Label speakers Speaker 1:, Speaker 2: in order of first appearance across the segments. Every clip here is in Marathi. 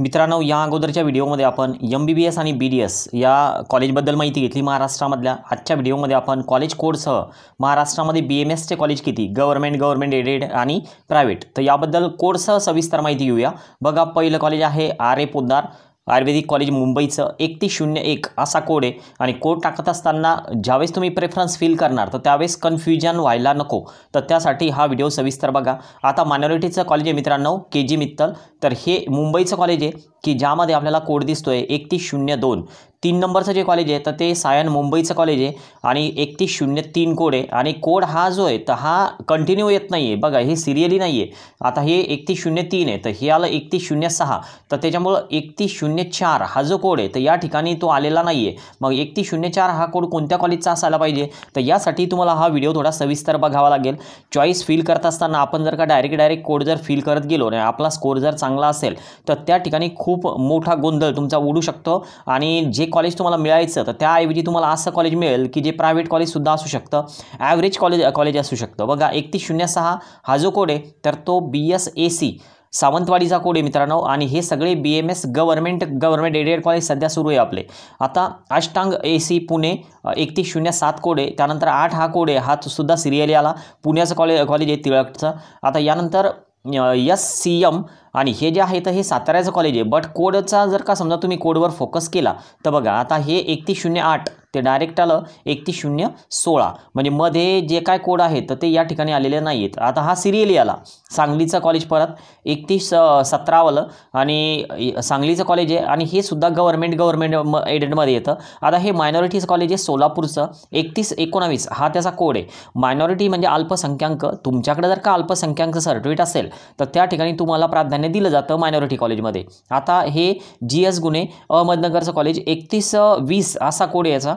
Speaker 1: मित्रांनो या अगोदरच्या व्हिडिओमध्ये आपण एम बी बी एस आणि बी डी एस या कॉलेजबद्दल माहिती घेतली महाराष्ट्रामधल्या आजच्या व्हिडिओमध्ये आपण कॉलेज कोडसह महाराष्ट्रामध्ये बी एम एसचे कॉलेज किती गव्हर्मेंट गव्हर्मेंट एडेड आणि प्रायव्हेट तर याबद्दल कोडसह सविस्तर माहिती घेऊया बघा पहिलं कॉलेज आहे R A Poddar Ayurvedic college मुंबईचं एक ते शून्य एक असा कोड आहे आणि कोड टाकत असताना ज्यावेळेस तुम्ही प्रेफरन्स फील करणार तर त्यावेळेस कन्फ्युजन व्हायला नको तर त्यासाठी हा व्हिडिओ सविस्तर बघा आता मायनॉरिटीचं कॉलेज आहे मित्रांनो के जी मित्तल तर हे मुंबईचं कॉलेज आहे की ज्यामध्ये आपल्याला कोड दिसतो आहे एक ते शून्य दोन तीन नंबरचं जे कॉलेज आहे तर ते सायन मुंबईचं कॉलेज आहे आणि एकतीस शून्य तीन कोड आहे आणि कोड हा जो आहे तर हा कंटिन्यू येत नाही आहे बघा हे सिरियली नाही आहे आता हे एकतीस शून्य तीन आहे तर हे आलं एकतीस शून्य सहा तर त्याच्यामुळं एकतीस शून्य चार हा जो कोड आहे तर या ठिकाणी तो आलेला नाही आहे मग एकतीस शून्य चार हा कोड कोणत्या कॉलेजचा असायला पाहिजे तर यासाठी तुम्हाला हा व्हिडिओ थोडा सविस्तर बघावा लागेल चॉईस फील करत असताना आपण जर का डायरेक्ट डायरेक्ट कोड जर फील करत गेलो आणि आपला स्कोर जर चांगला असेल तर त्या ठिकाणी खूप मोठा गोंधळ तुमचा उडू शकतो आणि जे कॉलेज तुम्हाला मिळायचं तर त्याऐवजी तुम्हाला असं कॉलेज मिळेल की जे प्रायव्हेट कॉलेजसुद्धा असू शकतं ॲव्हरेज कॉलेज कॉलेज असू शकतं बघा एकतीस शून्य सहा हा जो कोड आहे तर तो बी एस ए सी सावंतवाडीचा कोड आहे मित्रांनो आणि हे सगळे B M S government government aided college सध्या सुरू आहे आपले आता अष्टांग ए सी पुणे एकतीस शून्य सात कोड आहे त्यानंतर आठ हा कोड आहे हा सुद्धा सिरियली आला पुण्याचं कॉलेज कॉलेज आहे तिळकचं आता यानंतर यस सी एम आणि हे जे आहे तर हे साताऱ्याचं कॉलेज आहे बट कोडचा जर का समजा तुम्ही कोडवर फोकस केला तर बघा आता हे एकतीस शून्य आठ ते डायरेक्ट आलं एकतीस शून्य सोळा म्हणजे मध्ये जे काय कोड आहेत तर ते या ठिकाणी आलेले नाही आहेत आता हा सिरियली आला सांगलीचं कॉलेज परत एकतीस सतरावालं आणि सांगलीचं कॉलेज आहे आणि हे सुद्धा गव्हर्मेंट गव्हर्मेंट म एडेडमध्ये येतं आता हे मायनॉरिटीज कॉलेज आहे सोलापूरचं एकतीस एकोणावीस हा त्याचा कोड आहे मायनॉरिटी म्हणजे अल्पसंख्याक तुमच्याकडे जर का अल्पसंख्याकचं सर्टिफिकेट असेल तर त्या ठिकाणी तुम्हाला प्राधान्य दिलं जातं मायनॉरिटी कॉलेजमध्ये आता हे जी एस गुन्हे अहमदनगरचं कॉलेज एकतीस वीस असा कोड याचा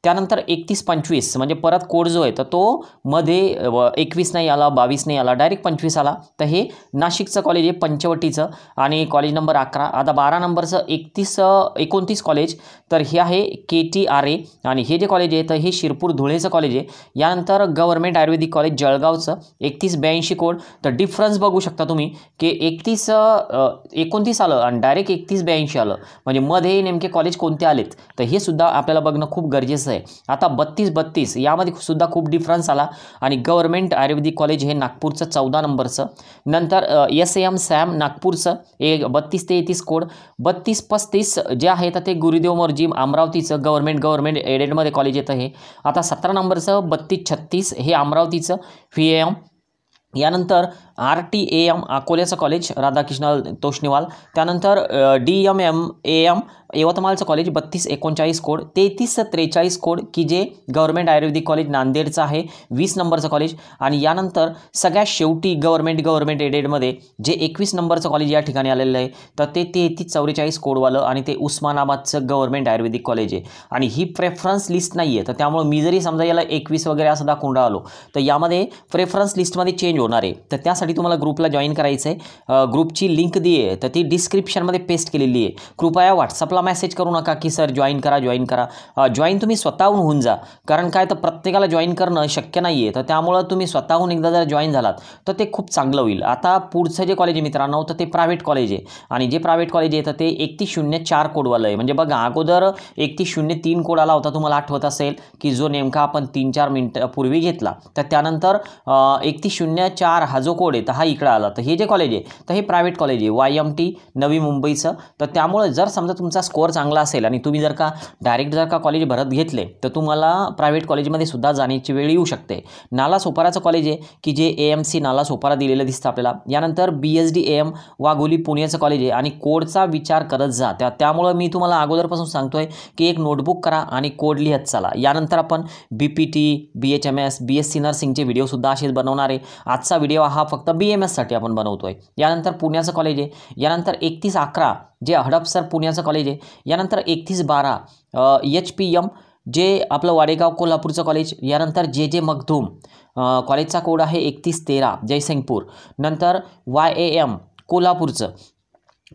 Speaker 1: त्यानंतर एकतीस पंचवीस म्हणजे परत कोड जो आहे तर तो मध्ये एकवीस नाही आला बावीस नाही आला डायरेक्ट पंचवीस आला तर हे नाशिकचं कॉलेज आहे पंचवटीचं आणि कॉलेज नंबर अकरा आता बारा नंबरचं एकतीस एकोणतीस कॉलेज तर हे आहे के टी आर ए आणि हे जे कॉलेज आहे तर हे शिरपूर धुळेचं कॉलेज आहे यानंतर गव्हर्मेंट आयुर्वेदिक कॉलेज जळगावचं एकतीस ब्याऐंशी कोड तर डिफरन्स बघू शकता तुम्ही की एकतीस एकोणतीस आलं आणि डायरेक्ट एकतीस ब्याऐंशी आलं म्हणजे मध्ये नेमके कॉलेज कोणते आलेत तर हे सुद्धा आपल्याला बघणं खूप गरजेचं आता बत्तीस बत्तीस यामध्ये सुद्धा खूप डिफरन्स आला आणि गव्हर्मेंट आयुर्वेदिक कॉलेज हे नागपूरचं चौदा नंबरचं नंतर एस एम सॅम नागपूरचं ए बत्तीस ते एकतीस कोड बत्तीस पस्तीस जे आहे तर ते गुरुदेव मोरजी अमरावतीचं गव्हर्मेंट गव्हर्मेंट एडेडमध्ये कॉलेज येतं हे आता सतरा नंबरचं बत्तीस छत्तीस हे अमरावतीचं व्ही एम यानंतर आर टी ए एम अकोल्याचं कॉलेज राधाकृष्ण तोष्णीवाल त्यानंतर D M M A M यवतमाळचं कॉलेज बत्तीस एकोणचाळीस कोड तेहतीस त्रेचाळीस कोड की जे गव्हर्मेंट आयुर्वेदिक कॉलेज नांदेडचं आहे वीस नंबरचं कॉलेज आणि यानंतर सगळ्यात शेवटी गव्हर्मेंट गव्हर्मेंट एडेडमध्ये जे एकवीस नंबरचं कॉलेज या ठिकाणी आलेलं आहे तर ते तेहतीस चौवेचाळीस कोडवालं आणि ते उस्मानाबादचं गव्हर्मेंट आयुर्वेदिक कॉलेज आहे आणि ही प्रेफरन्स लिस्ट नाही आहे तर त्यामुळे मी जरी समजा याला एकवीस वगैरे असं दाखवून राहिलो तर यामध्ये प्रेफरन्स लिस्टमध्ये चेंज होणार आहे तर त्यासाठी त्यासाठी तुम्हाला ग्रुपला जॉईन करायचं आहे ग्रुपची लिंक दी आहे तर ती डिस्क्रिप्शनमध्ये पेस्ट केलेली आहे कृपया व्हॉट्सअपला मेसेज करू नका की सर जॉईन करा जॉईन करा जॉईन तुम्ही स्वतःहून होऊन जा कारण काय तर प्रत्येकाला जॉईन करणं शक्य नाही आहे तर त्यामुळं तुम्ही स्वतःहून एकदा जर जॉईन झालात तर ते खूप चांगलं होईल आता पुढचं जे कॉलेज आहे मित्रांनो तर ते प्रायव्हेट कॉलेज आहे आणि जे प्रायव्हेट कॉलेज आहे तर ते एकतीस शून्य चार कोडवालं आहे म्हणजे बघा अगोदर एकतीस शून्य तीन कोड आला होता तुम्हाला आठवत असेल की जो नेमका आपण तीन चार मिनटं पूर्वी घेतला तर त्यानंतर एकतीस शून्य चार हा जो कोड आहे मुंबई तर हा इकडं आला तर हे जे कॉलेज आहे तर हे प्रायव्हेट कॉलेज आहे वाय एम टी नवी मुंबईचं तर त्यामुळे जर समजा तुमचा स्कोअर चांगला असेल आणि तुम्ही जर का डायरेक्ट जर का कॉलेज भरत घेतले तर तुम्हाला प्रायव्हेट कॉलेजमध्ये सुद्धा जाण्याची वेळ येऊ शकते नाला सोपाराचं कॉलेज आहे की जे ए एम सी नाला सोपारा दिलेलं दिसतं आपल्याला यानंतर B S D M Wagholi पुण्याचं कॉलेज आहे आणि कोडचा विचार करत जा त्या त्यामुळं मी तुम्हाला अगोदरपासून सांगतो आहे की एक नोटबुक करा आणि कोड लिहत चला यानंतर आपण B P T B H M S B S C नर्सिंगचे व्हिडिओसुद्धा असेच बनवणार आहे आजचा व्हिडिओ हा फक्त फक्त बी एम एससाठी आपण बनवतो आहे यानंतर पुण्याचं कॉलेज आहे यानंतर एकतीस अकरा जे हडपसर पुण्याचं कॉलेज आहे यानंतर एकतीस बारा एच पी एम जे आपलं वाडेगाव कोल्हापूरचं कॉलेज यानंतर जे जे मखधूम कॉलेजचा कोड आहे एकतीस तेरा जयसिंगपूर नंतर वाय ए एम कोल्हापूरचं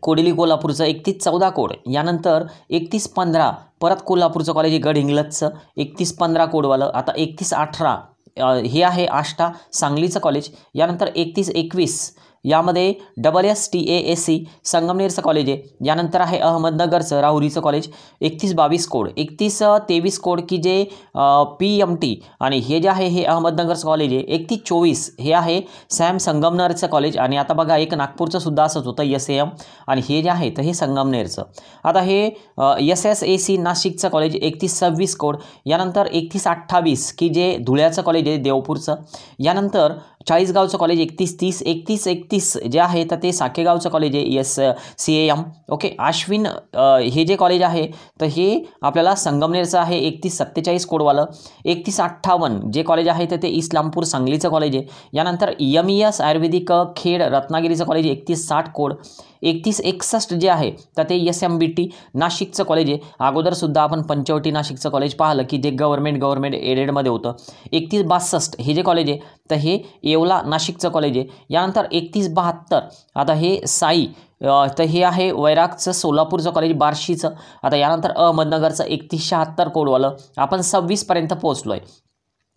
Speaker 1: कोडिली कोल्हापूरचं एकतीस चौदा कोड यानंतर एकतीस पंधरा परत कोल्हापूरचं कॉलेज गड इंग्लजचं एकतीस पंधरा कोडवालं आता एकतीस अठरा हे आहे आष्टा सांगलीचं कॉलेज यानंतर एकतीस एकवीस यामध्ये double S T A S C संगमनेरचं कॉलेज आहे यानंतर आहे अहमदनगरचं राहुरीचं कॉलेज एकतीस बावीस कोड एकतीस तेवीस कोड की जे पी एम टी आणि हे जे आहे हे अहमदनगरचं कॉलेज आहे एकतीस चोवीस हे आहे सॅम संगमनेरचं कॉलेज आणि आता बघा एक नागपूरचं सुद्धा असंच होतं एस एम आणि हे जे आहे तर हे संगमनेरचं आता हे एस एस ए सी नाशिकचं कॉलेज एकतीस सव्वीस कोड यानंतर एकतीस अठ्ठावीस की जे धुळ्याचं कॉलेज आहे देवपूरचं यानंतर चाळीसगावचं कॉलेज एकतीस तीस एकतीस एक एकतीस जे आहे तर ते साखेगावचं कॉलेज आहे S C M okay Ashwin हे जे कॉलेज आहे तर हे आपल्याला संगमनेरचं आहे एकतीस सत्तेचाळीस कोडवालं एकतीस अठ्ठावन्न जे कॉलेज आहे तर ते इस्लामपूर सांगलीचं कॉलेज आहे यानंतर M E S Ayurvedic Khed रत्नागिरीचं कॉलेज एकतीस साठ कोड एकतीस एकसष्ट जे आहे तर ते एस एम बी टी नाशिकचं कॉलेज आहे अगोदरसुद्धा आपण पंचवटी नाशिकचं कॉलेज पाहिलं की जे गव्हर्मेंट गव्हर्मेंट एडेडमध्ये होतं एकतीस बासष्ट हे जे कॉलेज आहे तर हे येवला नाशिकचं कॉलेज आहे यानंतर एकतीस बहात्तर आता हे साई तर हे आहे वैरागचं सोलापूरचं कॉलेज बार्शीचं आता यानंतर अहमदनगरचं एकतीस शहात्तर कोडवालं आपण सव्वीसपर्यंत पोहोचलो आहे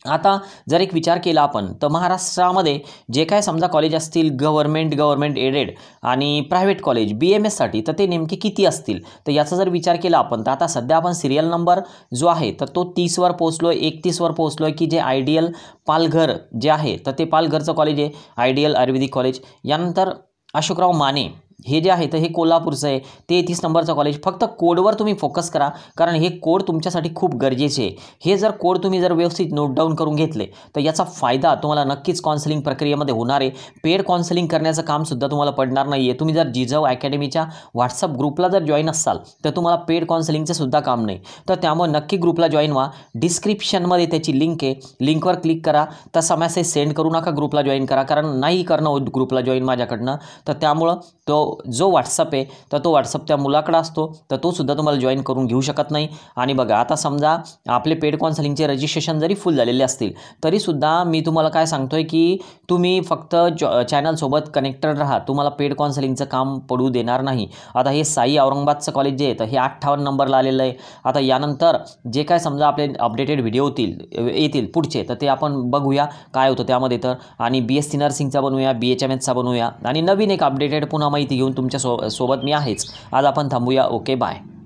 Speaker 1: आता जर एक विचार केला आपण तर महाराष्ट्रामध्ये जे काय समजा कॉलेज असतील गव्हर्मेंट गव्हर्मेंट एडेड आणि प्रायव्हेट कॉलेज बी एम एससाठी तर ते नेमके किती असतील तर याचा जर विचार केला आपण तर आता सध्या आपण सिरियल नंबर जो आहे तर तो तीसवर पोहोचलो आहे एकतीसवर पोहोचलो आहे की जे आयडियल पालघर जे आहे तर ते पालघरचं कॉलेज आहे आयडियल आयुर्वेदिक कॉलेज यानंतर अशोकराव माने हे जे आहे तर हे कोल्हापूरचं आहे ते तीस नंबरचं कॉलेज फक्त कोडवर तुम्ही फोकस करा कारण हे कोड तुमच्यासाठी खूप गरजेचे आहे हे जर कोड तुम्ही जर व्यवस्थित नोट डाऊन करून घेतले तर याचा फायदा तुम्हाला नक्कीच काउन्सिलिंग प्रक्रियेमध्ये होणार आहे पेड काउन्सिलिंग करण्याचं कामसुद्धा तुम्हाला पडणार नाही आहे तुम्ही जर जिजव अकॅडमीच्या व्हॉट्सअप ग्रुपला जर जॉईन असाल तर तुम्हाला पेड काउन्सिलिंगचं सुद्धा काम नाही तर त्यामुळे नक्की ग्रुपला जॉईन व्हा डिस्क्रिप्शनमध्ये त्याची लिंक आहे लिंकवर क्लिक करा तसा मेसेज सेंड करू नका ग्रुपला जॉईन करा कारण नाही करणं ग्रुपला जॉईन माझ्याकडनं तर त्यामुळं तो जो व्हॉट्सअप आहे तर तो व्हॉट्सअप त्या मुलाकडं असतो तर तो सुद्धा तुम्हाला जॉईन करून घेऊ शकत नाही आणि बघा आता समजा आपले पेड कॉन्सलिंगचे रजिस्ट्रेशन जरी फुल झालेले असतील तरीसुद्धा मी तुम्हाला काय सांगतो आहे की तुम्ही फक्त जॉ चॅनलसोबत कनेक्टेड राहा तुम्हाला पेड कॉन्सलिंगचं काम पडू देणार नाही आता हे साई औरंगाबादचं कॉलेज जे आहे तर हे अठ्ठावन्न नंबरला आलेलं आहे आता यानंतर जे काय समजा आपले अपडेटेड व्हिडिओ होतील येतील पुढचे तर ते आपण बघूया काय होतं त्यामध्ये तर आणि बी एस सी नर्सिंगचा बनवूया बी एच एम एसचा बनवूया आणि नवीन एक अपडेटेड पुन्हा माहिती घेऊन तुमच्या सो सोबत मी आहेच आज आपण थांबूया ओके बाय